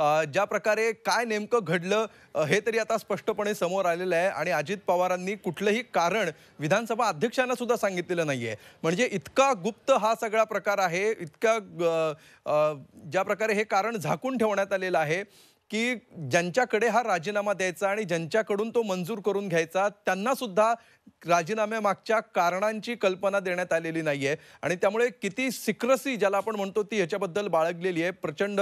ज्या प्रकारे काय नेमकं घडलं हे तरी आता स्पष्टपणे समोर आलेलं आहे आणि अजित पवारांनी कुठलंही कारण विधानसभा अध्यक्षांना सुद्धा सांगितलेलं नाही आहे म्हणजे इतका गुप्त हा सगळा प्रकार आहे इतका ज्या प्रकारे हे कारण झाकून ठेवण्यात आलेलं आहे की ज्यांच्याकडे हा राजीनामा द्यायचा आणि ज्यांच्याकडून तो मंजूर करून घ्यायचा त्यांना सुद्धा राजीनाम्यामागच्या कारणांची कल्पना देण्यात आलेली नाही आहे आणि त्यामुळे किती सिक्रसी ज्याला आपण म्हणतो ती ह्याच्याबद्दल बाळगलेली आहे प्रचंड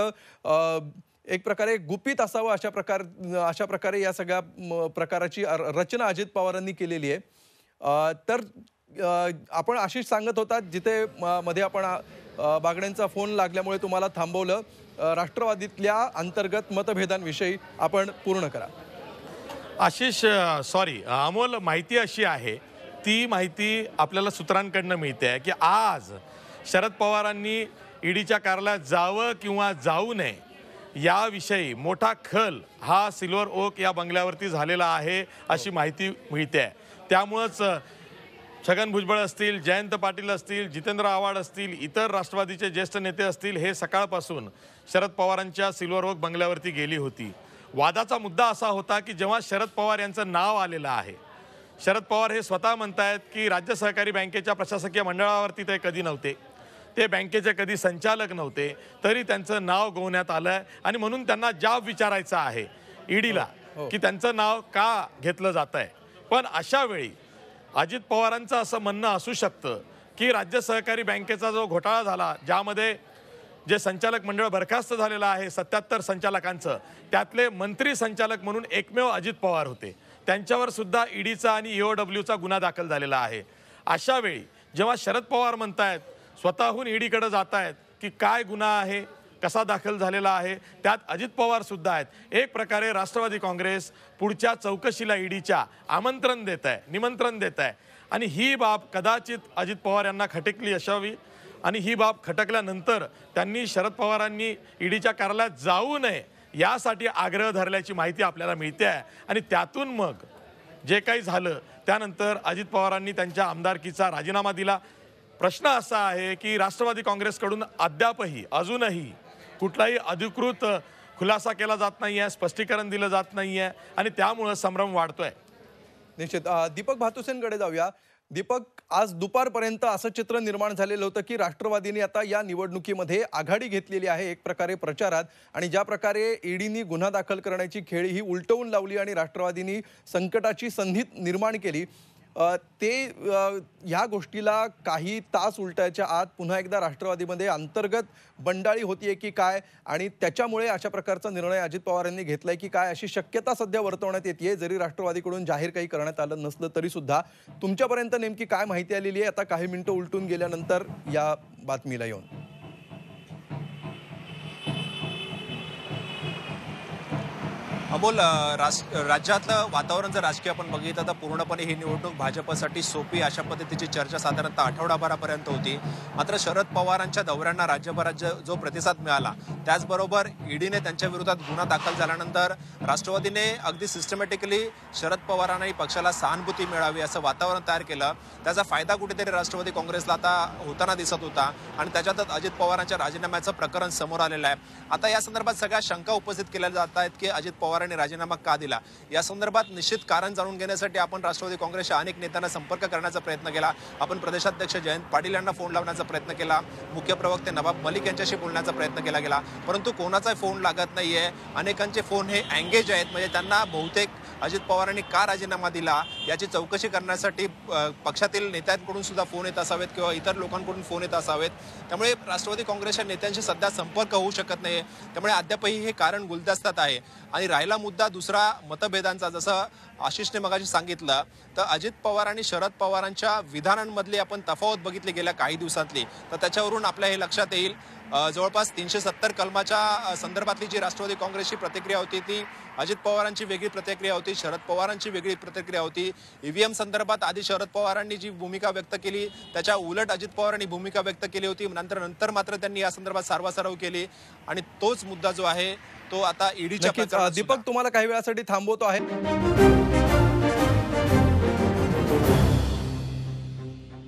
एक प्रकारे गुपित असावं अशा प्रकार अशा प्रकारे या सगळ्या प्रकाराची रचना अजित पवारांनी केलेली आहे तर आपण आशिष सांगत होता जिथे मध्ये आपण बागड्यांचा फोन लागल्यामुळे तुम्हाला थांबवलं राष्ट्रवादीतल्या अंतर्गत मतभेदांविषयी आपण पूर्ण करा आशिष सॉरी अमोल माहिती अशी आहे ती माहिती आपल्याला सूत्रांकडनं मिळते आहे की आज शरद पवारांनी ईडीच्या कार्यालयात जावं किंवा जाऊ नये याविषयी मोठा खल हा सिल्वर ओक या बंगल्यावरती झालेला आहे अशी माहिती मिळते आहे त्यामुळंच छगन भुजबळ असतील जयंत पाटील असतील जितेंद्र आव्हाड असतील इतर राष्ट्रवादीचे ज्येष्ठ नेते असतील हे सकाळपासून शरद पवारांच्या सिल्वर ओक बंगल्यावरती गेली होती वादाचा मुद्दा असा होता की जेव्हा शरद पवार यांचं नाव आलेलं आहे शरद पवार हे स्वतः म्हणतायत की राज्य सहकारी बँकेच्या प्रशासकीय मंडळावरती ते कधी नव्हते ते बँकेचे कधी संचालक नव्हते तरी त्यांचं नाव गोवण्यात आलं आहे आणि म्हणून त्यांना जाब विचारायचा आहे ईडीला e हो, हो. की त्यांचं नाव का घेतलं जात आहे पण अशा वेळी अजित पवारांचं असं म्हणणं असू शकतं की राज्य सहकारी बँकेचा जो घोटाळा झाला ज्यामध्ये जे संचालक मंडळ बरखास्त झालेलं आहे सत्याहत्तर संचालकांचं त्यातले मंत्री संचालक म्हणून एकमेव अजित पवार होते त्यांच्यावर सुद्धा ईडीचा e आणि ईओडब्ल्यूचा e गुन्हा दाखल झालेला आहे अशा वेळी जेव्हा शरद पवार आहेत स्वतःहून ईडीकडे जात आहेत की काय गुन्हा आहे कसा दाखल झालेला आहे त्यात अजित पवार सुद्धा आहेत एक प्रकारे राष्ट्रवादी काँग्रेस पुढच्या चौकशीला ईडीच्या आमंत्रण देत आहे निमंत्रण देत आहे आणि ही बाब कदाचित अजित पवार यांना खटकली असावी आणि ही बाब खटकल्यानंतर त्यांनी शरद पवारांनी ईडीच्या कार्यालयात जाऊ नये यासाठी आग्रह धरल्याची माहिती आपल्याला मिळते आहे आणि त्यातून मग जे काही झालं त्यानंतर अजित पवारांनी त्यांच्या आमदारकीचा राजीनामा दिला प्रश्न असा आहे की राष्ट्रवादी काँग्रेसकडून अद्यापही अजूनही कुठलाही अधिकृत खुलासा केला जात नाही आहे स्पष्टीकरण दिलं जात नाही आहे आणि त्यामुळं संभ्रम वाढतोय निश्चित दीपक भातुसेनकडे जाऊया दीपक आज दुपारपर्यंत असं चित्र निर्माण झालेलं होतं की राष्ट्रवादीने आता या निवडणुकीमध्ये आघाडी घेतलेली आहे एक प्रकारे प्रचारात आणि ज्या प्रकारे ईडीने गुन्हा दाखल करण्याची खेळी ही उलटवून लावली आणि राष्ट्रवादीनी संकटाची संधी निर्माण केली ते ह्या गोष्टीला काही तास उलटायच्या आत पुन्हा एकदा राष्ट्रवादीमध्ये अंतर्गत बंडाळी आहे की काय आणि त्याच्यामुळे अशा प्रकारचा निर्णय अजित पवार यांनी घेतलाय की काय अशी शक्यता सध्या वर्तवण्यात येते जरी राष्ट्रवादीकडून जाहीर काही करण्यात आलं नसलं तरी सुद्धा तुमच्यापर्यंत नेमकी काय माहिती आलेली आहे आता काही मिनिटं उलटून गेल्यानंतर या बातमीला येऊन अमोल राज राज्यातलं वातावरण जर राजकीय आपण बघितलं तर पूर्णपणे ही निवडणूक भाजपसाठी सोपी अशा पद्धतीची चर्चा साधारणतः आठवडाभरापर्यंत होती मात्र शरद पवारांच्या दौऱ्यांना राज्यभरात जो प्रतिसाद मिळाला त्याचबरोबर ईडीने त्यांच्या विरोधात गुन्हा दाखल झाल्यानंतर राष्ट्रवादीने अगदी सिस्टमॅटिकली शरद पवारांनाही पक्षाला सहानुभूती मिळावी असं वातावरण तयार केलं त्याचा फायदा कुठेतरी राष्ट्रवादी काँग्रेसला आता होताना दिसत होता आणि त्याच्यातच अजित पवारांच्या राजीनाम्याचं प्रकरण समोर आलेलं आहे आता या संदर्भात सगळ्या शंका उपस्थित केल्या जात आहेत की अजित पवार राजीनामा का दिला या संदर्भात निश्चित कारण जाणून घेण्यासाठी आपण राष्ट्रवादी काँग्रेसच्या अनेक नेत्यांना संपर्क करण्याचा प्रयत्न केला आपण प्रदेशाध्यक्ष जयंत पाटील यांना फोन लावण्याचा प्रयत्न केला मुख्य प्रवक्ते नवाब मलिक यांच्याशी बोलण्याचा प्रयत्न केला गेला परंतु कोणाचाही फोन लागत नाही आहे अनेकांचे फोन हे अँगेज आहेत म्हणजे त्यांना बहुतेक अजित पवारांनी का राजीनामा दिला याची चौकशी करण्यासाठी पक्षातील नेत्यांकडून सुद्धा फोन येत असावेत किंवा इतर लोकांकडून फोन येत असावेत त्यामुळे राष्ट्रवादी काँग्रेसच्या नेत्यांशी सध्या संपर्क होऊ शकत नाही त्यामुळे अद्यापही हे कारण गुलदस्तात आहे आणि राहिला मुद्दा दुसरा मतभेदांचा जसं आशिषने मगाशी सांगितलं तर अजित पवार आणि शरद पवारांच्या विधानांमधली आपण तफावत बघितली गेल्या काही दिवसातली तर त्याच्यावरून आपल्या हे लक्षात येईल जवळपास तीनशे सत्तर कलमाच्या संदर्भातली जी राष्ट्रवादी काँग्रेसची प्रतिक्रिया होती ती अजित पवारांची वेगळी प्रतिक्रिया होती शरद पवारांची वेगळी प्रतिक्रिया होती ईव्हीएम संदर्भात आधी शरद पवारांनी जी भूमिका व्यक्त केली त्याच्या उलट अजित पवारांनी भूमिका व्यक्त केली होती नंतर नंतर मात्र त्यांनी या संदर्भात सारवासारव केली आणि तोच मुद्दा जो आहे तो आता ईडीच्या दीपक तुम्हाला काही वेळासाठी थांबवतो आहे